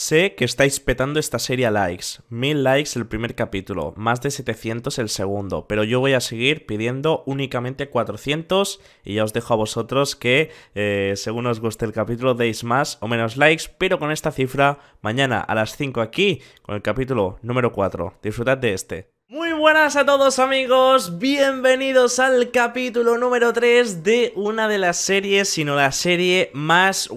Sé que estáis petando esta serie a likes. mil likes el primer capítulo, más de 700 el segundo, pero yo voy a seguir pidiendo únicamente 400 y ya os dejo a vosotros que, eh, según os guste el capítulo, deis más o menos likes, pero con esta cifra, mañana a las 5 aquí, con el capítulo número 4. Disfrutad de este. Muy buenas a todos amigos, bienvenidos al capítulo número 3 de una de las series, sino la serie más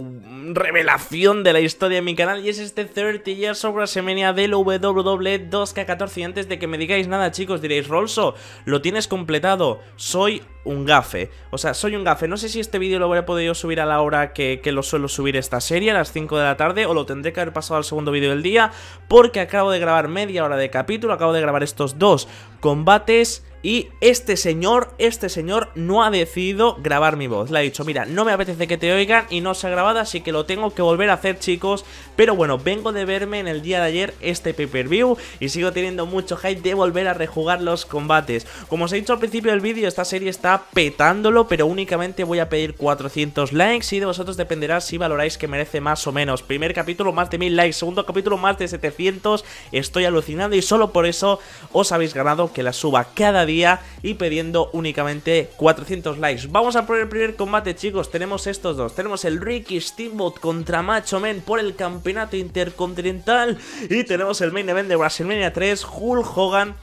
revelación de la historia de mi canal y es este 30 Years of Semenia del ww 2K14 y antes de que me digáis nada chicos diréis Rolso, lo tienes completado, soy un gafe, o sea, soy un gafe, no sé si este vídeo lo habré podido subir a la hora que, que lo suelo subir esta serie, a las 5 de la tarde, o lo tendré que haber pasado al segundo vídeo del día, porque acabo de grabar media hora de capítulo, acabo de grabar estos dos combates y este señor, este señor no ha decidido grabar mi voz. Le ha dicho, mira, no me apetece que te oigan y no se ha grabado, así que lo tengo que volver a hacer, chicos. Pero bueno, vengo de verme en el día de ayer este pay-per-view y sigo teniendo mucho hype de volver a rejugar los combates. Como os he dicho al principio del vídeo, esta serie está petándolo, pero únicamente voy a pedir 400 likes y de vosotros dependerá si valoráis que merece más o menos. Primer capítulo, más de 1000 likes. Segundo capítulo, más de 700. Estoy alucinando y solo por eso os habéis ganado que la suba cada día y pidiendo únicamente 400 likes. Vamos a por el primer combate, chicos. Tenemos estos dos. Tenemos el Ricky Steamboat contra Macho Man por el campeonato intercontinental. Y tenemos el main event de WrestleMania 3, Hulk Hogan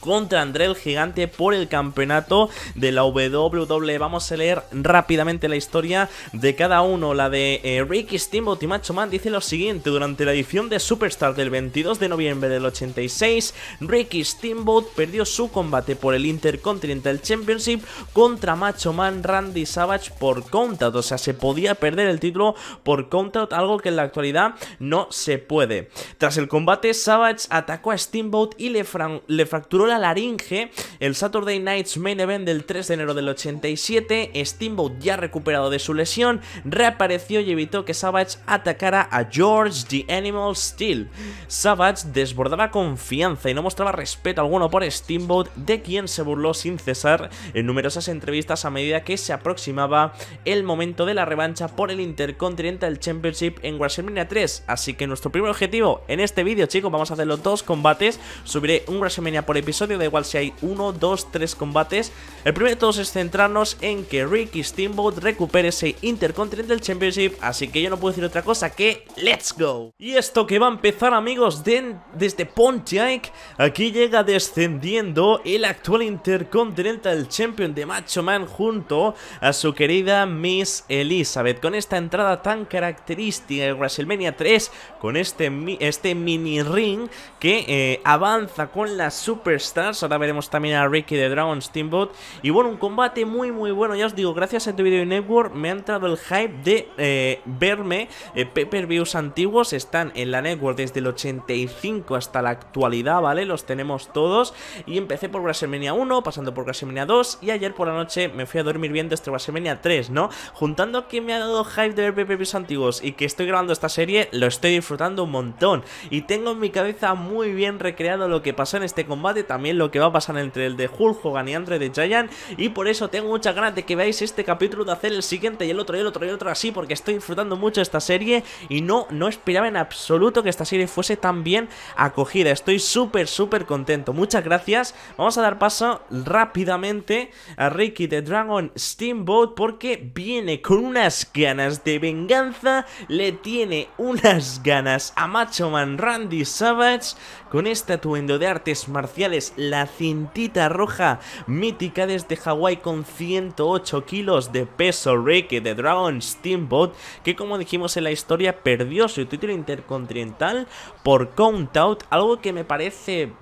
contra André el Gigante por el campeonato de la WWE. Vamos a leer rápidamente la historia de cada uno. La de eh, Ricky Steamboat y Macho Man dice lo siguiente: durante la edición de Superstar del 22 de noviembre del 86, Ricky Steamboat perdió su combate por el Intercontinental Championship contra Macho Man Randy Savage por countout. O sea, se podía perder el título por countout, algo que en la actualidad no se puede. Tras el combate, Savage atacó a Steamboat y le, le fracturó la laringe, el Saturday Night's Main Event del 3 de enero del 87, Steamboat ya recuperado de su lesión, reapareció y evitó que Savage atacara a George the Animal Steel. Savage desbordaba confianza y no mostraba respeto alguno por Steamboat, de quien se burló sin cesar en numerosas entrevistas a medida que se aproximaba el momento de la revancha por el Intercontinental Championship en WrestleMania 3. Así que nuestro primer objetivo en este vídeo, chicos, vamos a hacer los dos combates, subiré un WrestleMania por episodio da igual si hay 1, 2, 3 combates. El primero de todos es centrarnos en que Ricky Steamboat recupere ese Intercontinental Championship, así que yo no puedo decir otra cosa que ¡Let's go! Y esto que va a empezar amigos desde Pontiac, aquí llega descendiendo el actual Intercontinental Champion de Macho Man junto a su querida Miss Elizabeth, con esta entrada tan característica de WrestleMania 3, con este, este mini ring que eh, avanza con la Super Ahora veremos también a Ricky de Dragon Steamboat. Y bueno, un combate muy, muy bueno. Ya os digo, gracias a este video network me ha entrado el hype de eh, verme. Eh, Pepper views antiguos están en la network desde el 85 hasta la actualidad, ¿vale? Los tenemos todos. Y empecé por WrestleMania 1, pasando por WrestleMania 2. Y ayer por la noche me fui a dormir viendo este WrestleMania 3, ¿no? Juntando que me ha dado hype de ver Pepper views antiguos y que estoy grabando esta serie, lo estoy disfrutando un montón. Y tengo en mi cabeza muy bien recreado lo que pasó en este combate también también lo que va a pasar entre el de Hulk Hogan y Andre de Giant y por eso tengo muchas ganas de que veáis este capítulo, de hacer el siguiente y el otro y el otro y el otro así porque estoy disfrutando mucho esta serie y no, no esperaba en absoluto que esta serie fuese tan bien acogida, estoy súper súper contento, muchas gracias, vamos a dar paso rápidamente a Ricky de Dragon Steamboat porque viene con unas ganas de venganza, le tiene unas ganas a Macho Man Randy Savage con este atuendo de artes marciales la cintita roja mítica desde Hawái con 108 kilos de peso Reiki de Dragon Steamboat, que como dijimos en la historia perdió su título intercontinental por Count Out, algo que me parece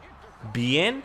bien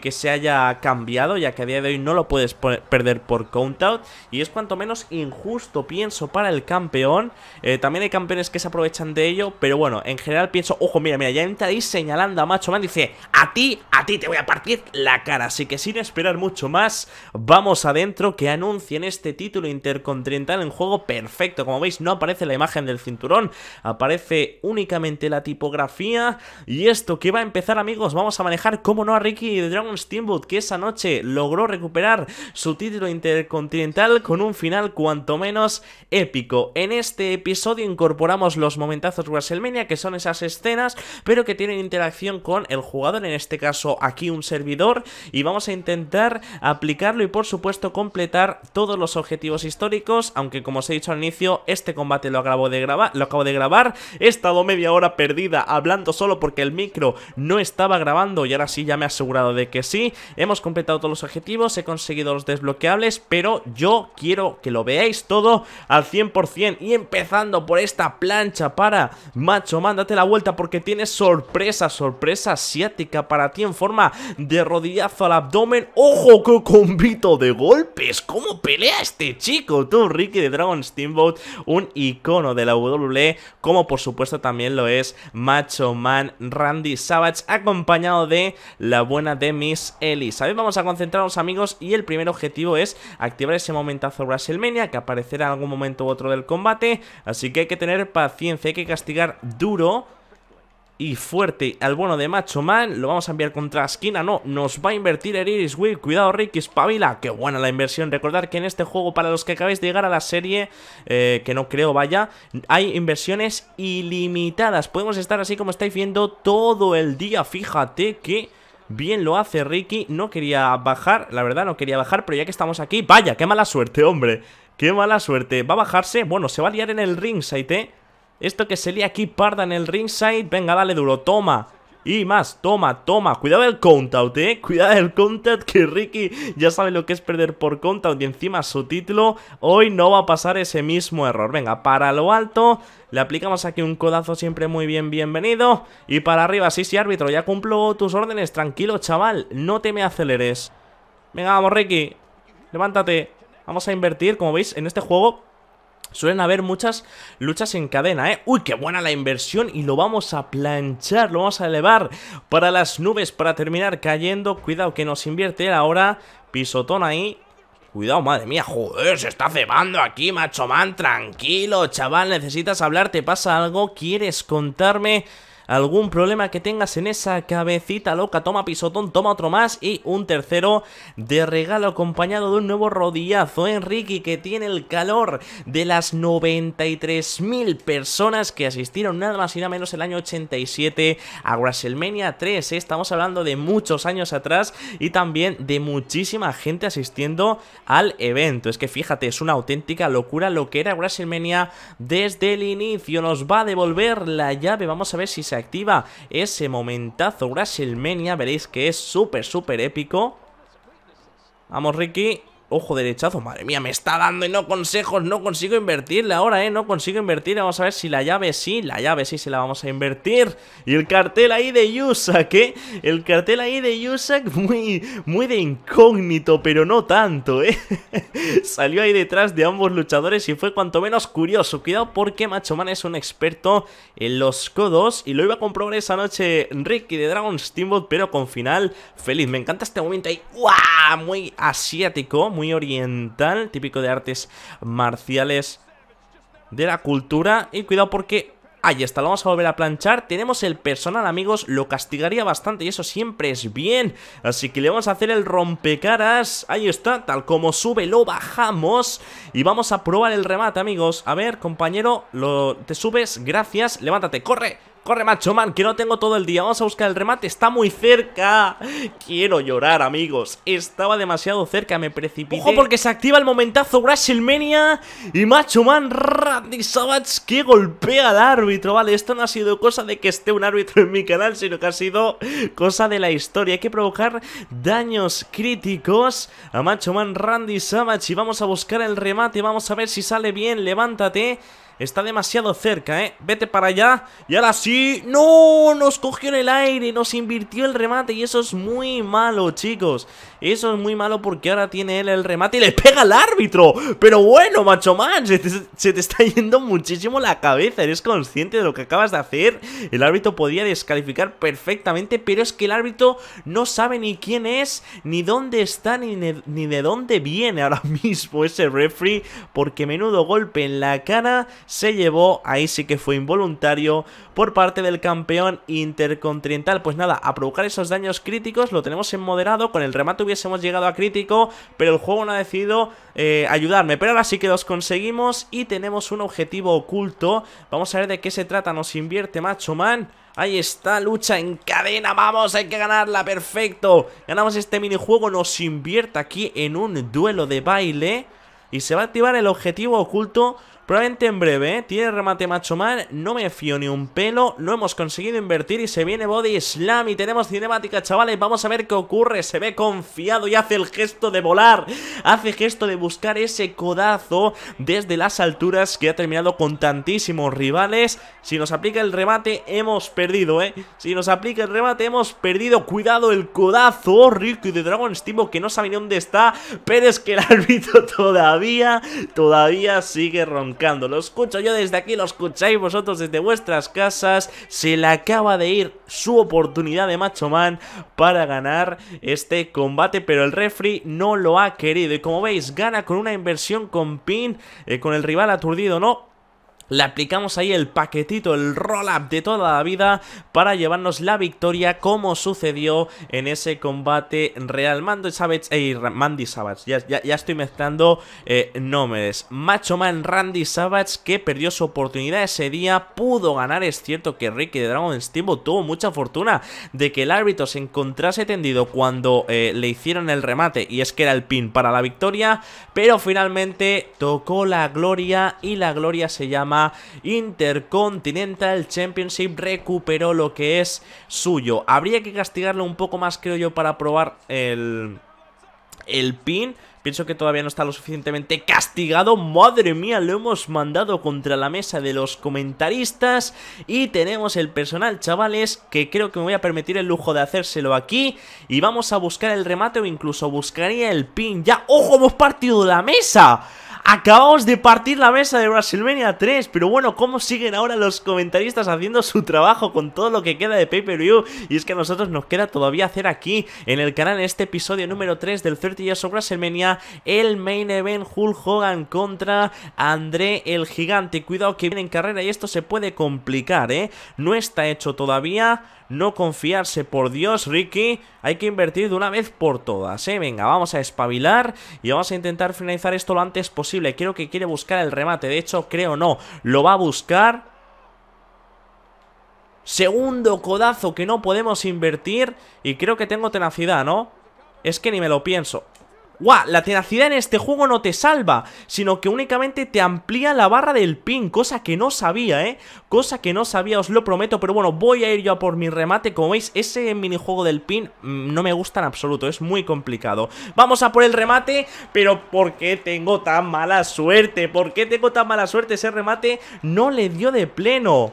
que, se haya cambiado, ya que a día de hoy no lo puedes perder por count out Y es cuanto menos injusto, pienso, para el campeón. Eh, también hay campeones que se aprovechan de ello, pero bueno, en general pienso, ojo, mira, mira, ya entra ahí señalando a Macho Man, dice, a ti, a ti te voy a partir la cara. Así que sin esperar mucho más, vamos adentro, que anuncien este título intercontinental en juego perfecto. Como veis, no aparece la imagen del cinturón, aparece únicamente la tipografía. Y esto que va a empezar, amigos, vamos a manejar, como no, a Ricky Dragon Steamboat que esa noche logró recuperar su título intercontinental con un final cuanto menos épico. En este episodio incorporamos los momentazos WrestleMania que son esas escenas pero que tienen interacción con el jugador, en este caso aquí un servidor y vamos a intentar aplicarlo y por supuesto completar todos los objetivos históricos, aunque como os he dicho al inicio, este combate lo acabo de grabar, lo acabo de grabar, he estado media hora perdida hablando solo porque el micro no estaba grabando y ahora sí ya me ha asegurado de que sí, hemos completado todos los objetivos, he conseguido los desbloqueables, pero yo quiero que lo veáis todo al 100% y empezando por esta plancha para macho, man, date la vuelta porque tiene sorpresa, sorpresa asiática para ti en forma de rodillazo al abdomen, ojo que combito de golpes, cómo pelea este chico, tú Ricky de Dragon Steamboat, un icono de la WWE, como por supuesto también lo es Macho Man Randy Savage, acompañado de la buena de Miss Ellie, A vamos a concentrarnos amigos y el primer objetivo es activar ese momentazo WrestleMania que aparecerá en algún momento u otro del combate. Así que hay que tener paciencia, hay que castigar duro y fuerte al bueno de Macho Man. Lo vamos a enviar contra esquina. No, nos va a invertir el Iris Will. Cuidado, Ricky pavila Qué buena la inversión. Recordad que en este juego, para los que acabáis de llegar a la serie, eh, que no creo vaya, hay inversiones ilimitadas. Podemos estar así como estáis viendo todo el día. Fíjate que... Bien lo hace Ricky, no quería bajar, la verdad no quería bajar, pero ya que estamos aquí, vaya, qué mala suerte, hombre, qué mala suerte, va a bajarse, bueno, se va a liar en el ringside, eh, esto que se lía aquí parda en el ringside, venga, dale duro, toma, y más, toma, toma. Cuidado del countout, eh. Cuidado del countout que Ricky ya sabe lo que es perder por countout. Y encima su título hoy no va a pasar ese mismo error. Venga, para lo alto. Le aplicamos aquí un codazo siempre muy bien, bienvenido. Y para arriba, sí, sí, árbitro, ya cumplo tus órdenes. Tranquilo, chaval, no te me aceleres. Venga, vamos, Ricky. Levántate. Vamos a invertir, como veis, en este juego Suelen haber muchas luchas en cadena, ¿eh? ¡Uy, qué buena la inversión! Y lo vamos a planchar, lo vamos a elevar para las nubes para terminar cayendo. Cuidado que nos invierte ahora. Pisotón ahí. Cuidado, madre mía, joder, se está cebando aquí, macho man, tranquilo, chaval, necesitas hablar, te pasa algo, quieres contarme algún problema que tengas en esa cabecita loca, toma pisotón, toma otro más y un tercero de regalo acompañado de un nuevo rodillazo, Enrique que tiene el calor de las 93.000 personas que asistieron nada más y nada menos el año 87 a WrestleMania 3, ¿eh? estamos hablando de muchos años atrás y también de muchísima gente asistiendo al evento, es que fíjate, es una auténtica locura lo que era WrestleMania desde el inicio, nos va a devolver la llave, vamos a ver si se activa ese momentazo WrestleMania. Veréis que es súper, súper épico. Vamos, Ricky. Ojo derechazo, madre mía, me está dando y no consejos, no consigo invertirle ahora, ¿eh? No consigo invertir vamos a ver si la llave sí, la llave sí se la vamos a invertir Y el cartel ahí de Yusak, ¿eh? El cartel ahí de Yusak muy, muy de incógnito, pero no tanto, ¿eh? Salió ahí detrás de ambos luchadores y fue cuanto menos curioso Cuidado porque Macho Man es un experto en los codos y lo iba a comprobar esa noche Ricky de Dragon Steamboat, pero con final feliz Me encanta este momento ahí, ¡guau! Muy asiático muy oriental, típico de artes marciales de la cultura. Y cuidado porque Ahí está, lo vamos a volver a planchar Tenemos el personal, amigos, lo castigaría bastante Y eso siempre es bien Así que le vamos a hacer el rompecaras Ahí está, tal como sube, lo bajamos Y vamos a probar el remate, amigos A ver, compañero, lo... te subes, gracias Levántate, corre Corre, macho, man, que no tengo todo el día. Vamos a buscar el remate. Está muy cerca. Quiero llorar, amigos. Estaba demasiado cerca, me precipité. Ojo, porque se activa el momentazo Brasilmania Y macho, man, Randy Savage que golpea al árbitro. Vale, esto no ha sido cosa de que esté un árbitro en mi canal, sino que ha sido cosa de la historia. Hay que provocar daños críticos a macho, man, Randy Savage. Y vamos a buscar el remate. Vamos a ver si sale bien. Levántate. Está demasiado cerca, ¿eh? Vete para allá. Y ahora sí. ¡No! Nos cogió en el aire. Nos invirtió el remate. Y eso es muy malo, chicos. Eso es muy malo porque ahora tiene él el remate y le pega al árbitro. Pero bueno, macho man. Se te, está yendo muchísimo la cabeza. ¿Eres consciente de lo que acabas de hacer? El árbitro podía descalificar perfectamente. Pero es que el árbitro no sabe ni quién es, ni dónde está, ni, ni de dónde viene ahora mismo ese referee. Porque menudo golpe en la cara se llevó, ahí sí que fue involuntario por parte del campeón intercontinental. Pues nada, a provocar esos daños críticos lo tenemos en moderado, con el remate hubiésemos llegado a crítico, pero el juego no ha decidido eh, ayudarme. Pero ahora sí que los conseguimos y tenemos un objetivo oculto. Vamos a ver de qué se trata, nos invierte Macho Man. Ahí está, lucha en cadena, vamos, hay que ganarla, perfecto Ganamos este minijuego, nos invierte aquí en un duelo de baile Y se va a activar el objetivo oculto Probablemente en breve, ¿eh? Tiene remate Macho mal, no me fío ni un pelo, No hemos conseguido invertir y se viene Body Slam y tenemos cinemática, chavales, vamos a ver qué ocurre, se ve confiado y hace el gesto de volar, hace gesto de buscar ese codazo desde las alturas que ha terminado con tantísimos rivales, si nos aplica el remate hemos perdido, ¿eh? Si nos aplica el remate hemos perdido, cuidado el codazo, rico de Dragon Steam que no sabe ni dónde está, pero es que el árbitro todavía, todavía sigue rompiendo lo escucho yo desde aquí, lo escucháis vosotros desde vuestras casas. Se le acaba de ir su oportunidad de Macho Man para ganar este combate, pero el refri no lo ha querido. Y como veis, gana con una inversión con pin, eh, con el rival aturdido, ¿no? le aplicamos ahí el paquetito, el roll-up de toda la vida para llevarnos la victoria como sucedió en ese combate Real Mando Savage, Mandy Savage, ya, estoy mezclando eh, nombres, Macho Man Randy Savage que perdió su oportunidad ese día, pudo ganar, es cierto que Ricky de Dragon Steamboat tuvo mucha fortuna de que el árbitro se encontrase tendido cuando eh, le hicieron el remate y es que era el pin para la victoria, pero finalmente tocó la gloria y la gloria se llama Intercontinental Championship recuperó lo que es suyo. Habría que castigarlo un poco más, creo yo, para probar el, el pin. Pienso que todavía no está lo suficientemente castigado. Madre mía, lo hemos mandado contra la mesa de los comentaristas. Y tenemos el personal, chavales, que creo que me voy a permitir el lujo de hacérselo aquí. Y vamos a buscar el remate o incluso buscaría el pin. ¡Ya! ¡Ojo, hemos partido la mesa! Acabamos de partir la mesa de WrestleMania 3, pero bueno, ¿cómo siguen ahora los comentaristas haciendo su trabajo con todo lo que queda de pay-per-view? Y es que a nosotros nos queda todavía hacer aquí, en el canal, este episodio número 3 del 30 Years of WrestleMania, el main event Hulk Hogan contra André el Gigante. Cuidado que viene en carrera y esto se puede complicar, ¿eh? No está hecho todavía, no confiarse, por Dios, Ricky, hay que invertir de una vez por todas, ¿eh? Venga, vamos a espabilar y vamos a intentar finalizar esto lo antes posible. Creo que quiere buscar el remate, de hecho, creo no, lo va a buscar. Segundo codazo que no podemos invertir y creo que tengo tenacidad, ¿no? Es que ni me lo pienso. ¡Guau! La tenacidad en este juego no te salva, sino que únicamente te amplía la barra del pin, cosa que no sabía, ¿eh? Cosa que no sabía, os lo prometo, pero bueno, voy a ir yo a por mi remate. Como veis, ese minijuego del pin mm, no me gusta en absoluto, es muy complicado. Vamos a por el remate, pero ¿por qué tengo tan mala suerte? ¿Por qué tengo tan mala suerte? Ese remate no le dio de pleno.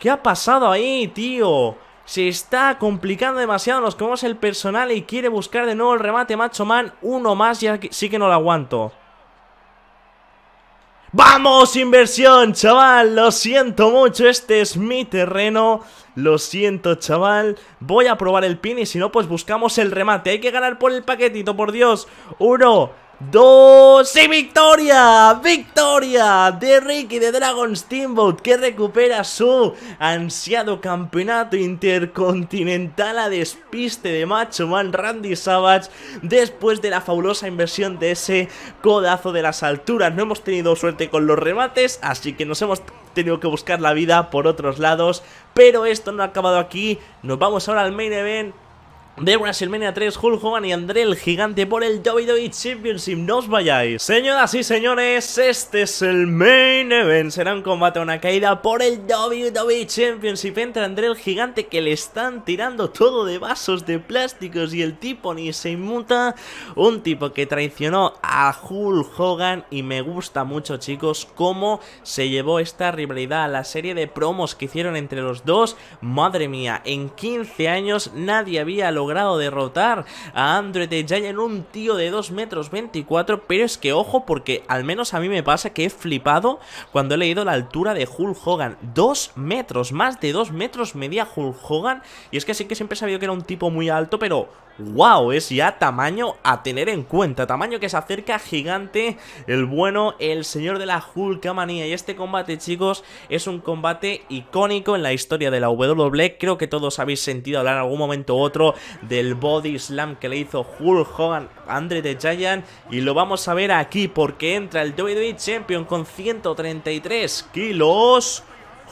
¿Qué ha pasado ahí, tío? se está complicando demasiado, nos comemos el personal y quiere buscar de nuevo el remate Macho Man, uno más ya sí que no lo aguanto. ¡Vamos, inversión, chaval! Lo siento mucho, este es mi terreno. Lo siento, chaval. Voy a probar el pin y si no, pues buscamos el remate. Hay que ganar por el paquetito, por Dios. Uno, y victoria! ¡Victoria! De Ricky de Dragon Steamboat que recupera su ansiado campeonato intercontinental a despiste de Macho Man Randy Savage después de la fabulosa inversión de ese codazo de las alturas. No hemos tenido suerte con los remates, así que nos hemos tenido que buscar la vida por otros lados, pero esto no ha acabado aquí. Nos vamos ahora al main event de WrestleMania 3, Hulk Hogan y André el Gigante por el WWE Championship. No os vayáis. Señoras y señores, este es el main event. Será un combate a una caída por el WWE Championship. Entra André el Gigante que le están tirando todo de vasos de plásticos y el tipo ni se inmuta. Un tipo que traicionó a Hulk Hogan y me gusta mucho, chicos, cómo se llevó esta rivalidad a la serie de promos que hicieron entre los dos. Madre mía, en 15 años nadie había logrado logrado derrotar a Android de Giant, un tío de 2 metros 24, pero es que ojo porque al menos a mí me pasa que he flipado cuando he leído la altura de Hulk Hogan, 2 metros, más de 2 metros Media Hulk Hogan, y es que sí que siempre he sabido que era un tipo muy alto, pero wow, es ya tamaño a tener en cuenta, tamaño que se acerca gigante, el bueno, el señor de la Hulkamanía, y este combate chicos es un combate icónico en la historia de la WWE, creo que todos habéis sentido hablar en algún momento u otro del body slam que le hizo Hulk Hogan Andre the Giant y lo vamos a ver aquí porque entra el WWE Champion con 133 kilos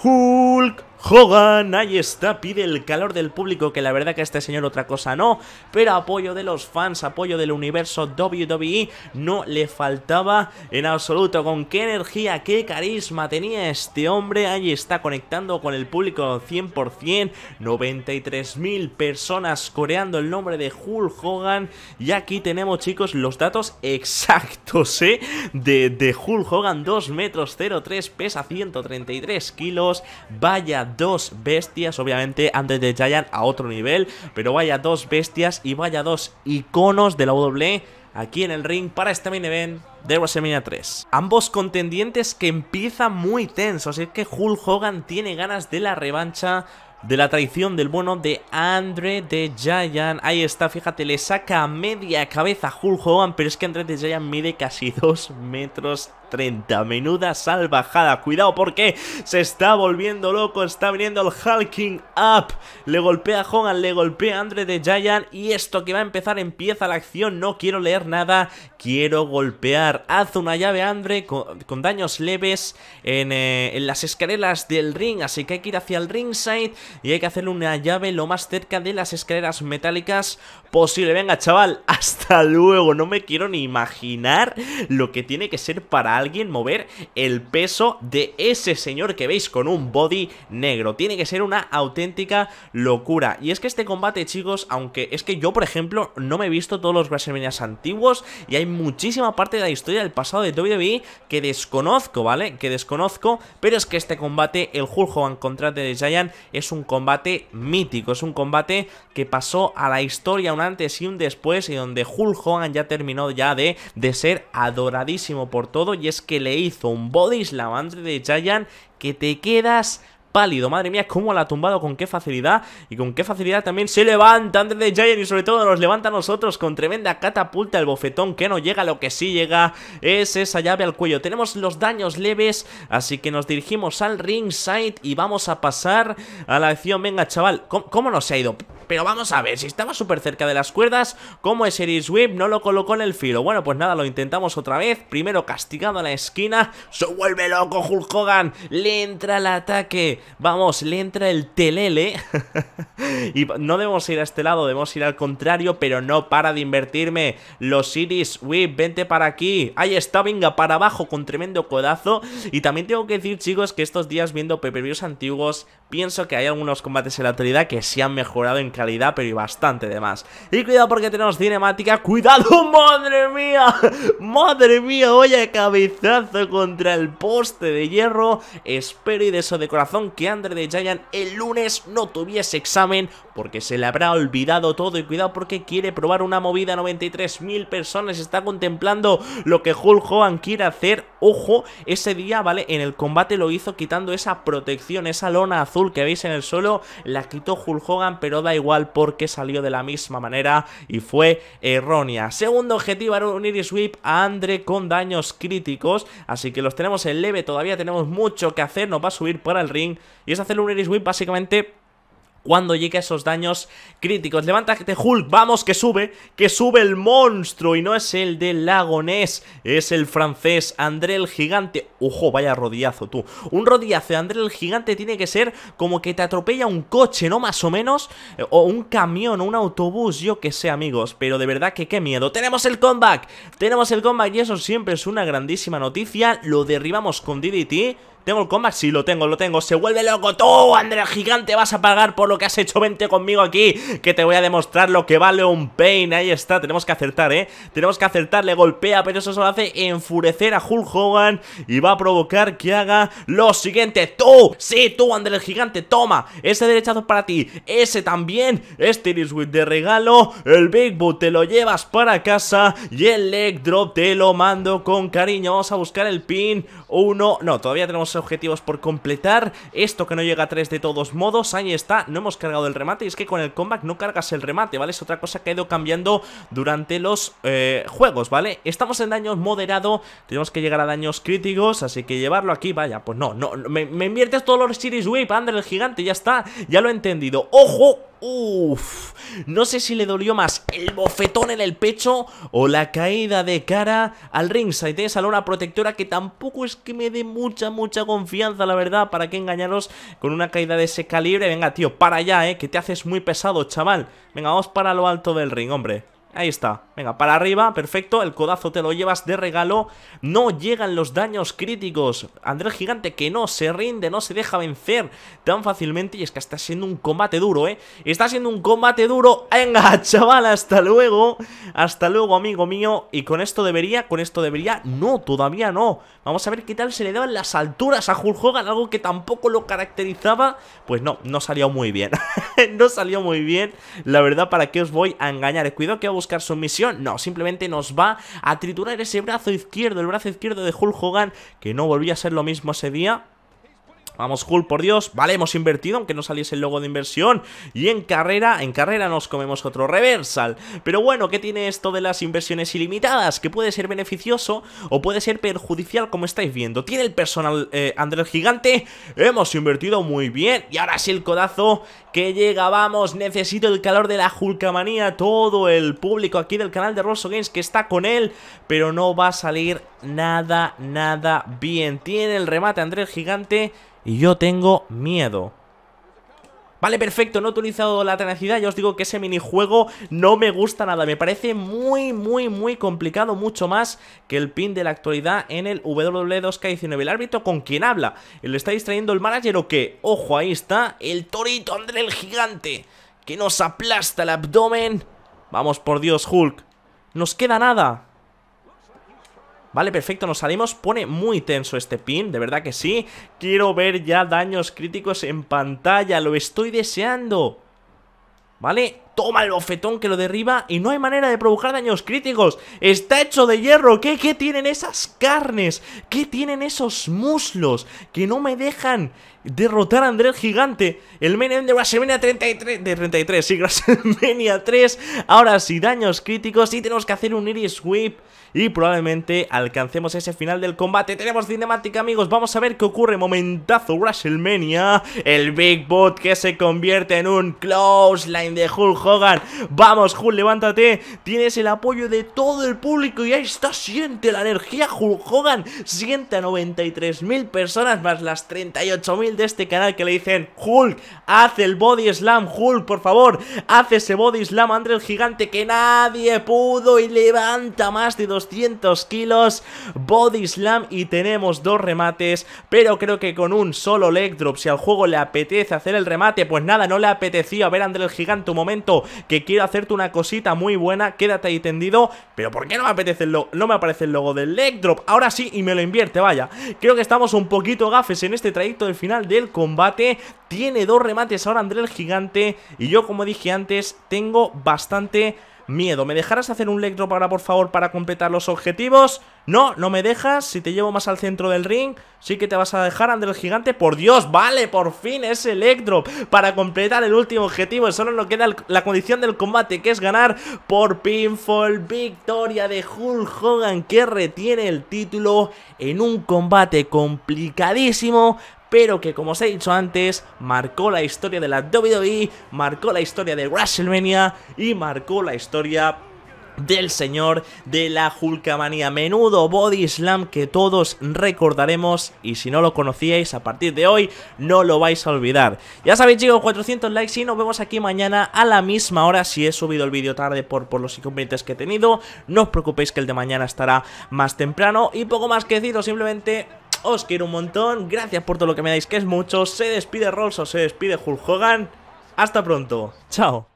Hulk Hogan, ahí está, pide el calor del público, que la verdad que a este señor otra cosa no, pero apoyo de los fans, apoyo del universo WWE, no le faltaba en absoluto, con qué energía, qué carisma tenía este hombre, ahí está conectando con el público 100%, 93.000 personas coreando el nombre de Hulk Hogan, y aquí tenemos chicos los datos exactos, ¿eh? De, de Hulk Hogan, 2 metros 03, pesa 133 kilos, vaya dos bestias, obviamente Andre de Giant a otro nivel, pero vaya dos bestias y vaya dos iconos de la WWE aquí en el ring para este main event de WrestleMania 3. Ambos contendientes que empiezan muy tensos, es que Hulk Hogan tiene ganas de la revancha de la traición del bueno de Andre de Giant. Ahí está, fíjate, le saca media cabeza a Hulk Hogan, pero es que Andre de Giant mide casi 2 metros 30. Menuda salvajada. Cuidado porque se está volviendo loco. Está viniendo el Hulking up. Le golpea a Hogan, le golpea a Andre de Giant. Y esto que va a empezar, empieza la acción. No quiero leer nada. Quiero golpear. Haz una llave, Andre, con, daños leves eh, en, las escaleras del ring. Así que hay que ir hacia el ringside. Y hay que hacerle una llave lo más cerca de las escaleras metálicas posible. Venga, chaval. Hasta luego. No me quiero ni imaginar lo que tiene que ser para alguien mover el peso de ese señor que veis con un body negro. Tiene que ser una auténtica locura. Y es que este combate, chicos, aunque es que yo, por ejemplo, no me he visto todos los WrestleMania antiguos y hay muchísima parte de la historia del pasado de WWE que desconozco, ¿vale? Que desconozco, pero es que este combate, el Hulk Hogan contra The Giant, es un combate mítico, es un combate que pasó a la historia un antes y un después y donde Hulk Hogan ya terminó ya de, de ser adoradísimo por todo es que le hizo un body a antes de Giant que te quedas pálido. Madre mía, cómo la ha tumbado, con qué facilidad. Y con qué facilidad también se levanta antes de Giant y sobre todo nos levanta a nosotros con tremenda catapulta. El bofetón que no llega, lo que sí llega es esa llave al cuello. Tenemos los daños leves, así que nos dirigimos al ringside y vamos a pasar a la acción. Venga, chaval, ¿cómo, cómo nos ha ido? Pero vamos a ver, si estaba súper cerca de las cuerdas, ¿cómo es Iris Whip no lo colocó en el filo? Bueno, pues nada, lo intentamos otra vez. Primero castigado a la esquina. Se vuelve loco Hulk Hogan. Le entra el ataque. Vamos, le entra el telele. y no debemos ir a este lado, debemos ir al contrario, pero no para de invertirme. Los Iris Whip, vente para aquí. Ahí está, venga, para abajo con tremendo codazo. Y también tengo que decir, chicos, que estos días viendo Views antiguos pienso que hay algunos combates en la actualidad que se han mejorado en calidad, pero y bastante de más. Y cuidado porque tenemos cinemática. ¡Cuidado! ¡Madre mía! ¡Madre mía! Oye, cabezazo contra el poste de hierro. Espero y de eso de corazón que Andre de Giant el lunes no tuviese examen porque se le habrá olvidado todo y cuidado porque quiere probar una movida. 93.000 personas está contemplando lo que Hulk Hogan quiere hacer. Ojo, ese día, ¿vale? En el combate lo hizo quitando esa protección, esa lona azul que veis en el suelo, la quitó Hulk Hogan, pero da igual porque salió de la misma manera y fue errónea. Segundo objetivo era un y sweep a Andre con daños críticos, así que los tenemos en leve, todavía tenemos mucho que hacer, nos va a subir para el ring y es hacer un unir y sweep básicamente cuando llegue a esos daños críticos. Levántate Hulk, vamos que sube, que sube el monstruo y no es el del lagonés, es el francés André el Gigante. Ojo, vaya rodillazo tú. Un rodillazo André el Gigante tiene que ser como que te atropella un coche, ¿no? Más o menos, eh, o un camión, un autobús, yo que sé, amigos, pero de verdad que qué miedo. Tenemos el comeback, tenemos el comeback y eso siempre es una grandísima noticia, lo derribamos con DDT tengo el combat, sí, lo tengo, lo tengo. Se vuelve loco. Tú, André el gigante, vas a pagar por lo que has hecho. Vente conmigo aquí, que te voy a demostrar lo que vale un pain. Ahí está, tenemos que acertar, ¿eh? Tenemos que acertar, le golpea, pero eso solo hace enfurecer a Hulk Hogan y va a provocar que haga lo siguiente. ¡Tú! Sí, tú, André el gigante, toma. Ese derechazo para ti, ese también. Este with de regalo, el Big Boot te lo llevas para casa y el leg drop te lo mando con cariño. Vamos a buscar el pin uno. No, todavía tenemos objetivos por completar Esto que no llega a 3 de todos modos Ahí está, no hemos cargado el remate Y es que con el comeback no cargas el remate, ¿vale? Es otra cosa que ha ido cambiando durante los eh, juegos, ¿vale? Estamos en daños moderado Tenemos que llegar a daños críticos Así que llevarlo aquí, vaya, pues no, no Me, me inviertes todos los Series Wave, Ander el gigante, ya está Ya lo he entendido ¡Ojo! Uf, no sé si le dolió más el bofetón en el pecho o la caída de cara al ringside, esa lona protectora que tampoco es que me dé mucha, mucha confianza, la verdad, para que engañaros con una caída de ese calibre. Venga, tío, para allá, ¿eh? Que te haces muy pesado, chaval. Venga, vamos para lo alto del ring, hombre. Ahí está, venga, para arriba, perfecto, el codazo te lo llevas de regalo, no llegan los daños críticos, Andrés Gigante que no se rinde, no se deja vencer tan fácilmente y es que está siendo un combate duro, ¿eh? Está siendo un combate duro, venga, chaval, hasta luego, hasta luego amigo mío y con esto debería, con esto debería, no, todavía no, vamos a ver qué tal se le daban las alturas a Hulk Hogan, algo que tampoco lo caracterizaba, pues no, no salió muy bien, no salió muy bien, la verdad, ¿para qué os voy a engañar? Cuidado que vamos sumisión, no, simplemente nos va a triturar ese brazo izquierdo, el brazo izquierdo de Hulk Hogan, que no volvía a ser lo mismo ese día. Vamos, cool por Dios. Vale, hemos invertido, aunque no saliese el logo de inversión. Y en carrera, en carrera nos comemos otro reversal. Pero bueno, ¿qué tiene esto de las inversiones ilimitadas? Que puede ser beneficioso o puede ser perjudicial, como estáis viendo. Tiene el personal André eh, Andrés Gigante. Hemos invertido muy bien. Y ahora sí el codazo que llega. Vamos, necesito el calor de la Hulkamanía. Todo el público aquí del canal de Rosso Games que está con él. Pero no va a salir nada, nada bien. Tiene el remate Andrés Gigante. Y yo tengo miedo. Vale, perfecto, no he utilizado la tenacidad Ya os digo que ese minijuego no me gusta nada Me parece muy, muy, muy complicado Mucho más que el pin de la actualidad En el W2K19 El árbitro con quien habla ¿Le está distrayendo el manager o qué? Ojo, ahí está El torito André el gigante Que nos aplasta el abdomen Vamos, por Dios, Hulk Nos queda nada Vale, perfecto, nos salimos. Pone muy tenso este pin, de verdad que sí. Quiero ver ya daños críticos en pantalla, lo estoy deseando. Vale, toma el bofetón que lo derriba y no hay manera de provocar daños críticos. Está hecho de hierro. ¿Qué, qué tienen esas carnes? ¿Qué tienen esos muslos que no me dejan derrotar a André el Gigante? El main end de WrestleMania 33, de 33, sí, WrestleMania 3. Ahora sí, daños críticos y tenemos que hacer un Iris sweep y probablemente alcancemos ese final del combate. Tenemos cinemática, amigos. Vamos a ver qué ocurre. Momentazo WrestleMania. El Big Bot que se convierte en un close line de Hulk Hogan. Vamos, Hulk, levántate. Tienes el apoyo de todo el público y ahí está. Siente la energía, Hulk Hogan. Siente a 93.000 personas más las 38.000 de este canal que le dicen Hulk, haz el body slam, Hulk, por favor. Haz ese body slam, André el gigante que nadie pudo y levanta más de 200 kilos. Body slam y tenemos dos remates, pero creo que con un solo leg drop, si al juego le apetece hacer el remate, pues nada, no le apetecía ver a André el gigante un momento que quiero hacerte una cosita muy buena, quédate ahí tendido. Pero ¿por qué no me apetece No me aparece el logo del leg drop. Ahora sí, y me lo invierte, vaya. Creo que estamos un poquito gafes en este trayecto del final del combate. Tiene dos remates ahora André el Gigante. Y yo, como dije antes, tengo bastante Miedo, ¿me dejarás hacer un electro ahora por favor, para completar los objetivos? No, no me dejas, si te llevo más al centro del ring Sí que te vas a dejar, André el Gigante Por Dios, vale, por fin ese electro Para completar el último objetivo Solo nos queda la condición del combate Que es ganar por pinfall Victoria de Hulk Hogan Que retiene el título En un combate complicadísimo pero que como os he dicho antes, marcó la historia de la WWE, marcó la historia de WrestleMania y marcó la historia del señor de la Hulkamania. Menudo body slam que todos recordaremos y si no lo conocíais a partir de hoy no lo vais a olvidar. Ya sabéis chicos, 400 likes y nos vemos aquí mañana a la misma hora. Si he subido el vídeo tarde por, por los inconvenientes que he tenido, no os preocupéis que el de mañana estará más temprano y poco más que deciros, simplemente os quiero un montón, gracias por todo lo que me dais, que es mucho, se despide Rolls o se despide Hulk Hogan, hasta pronto, chao.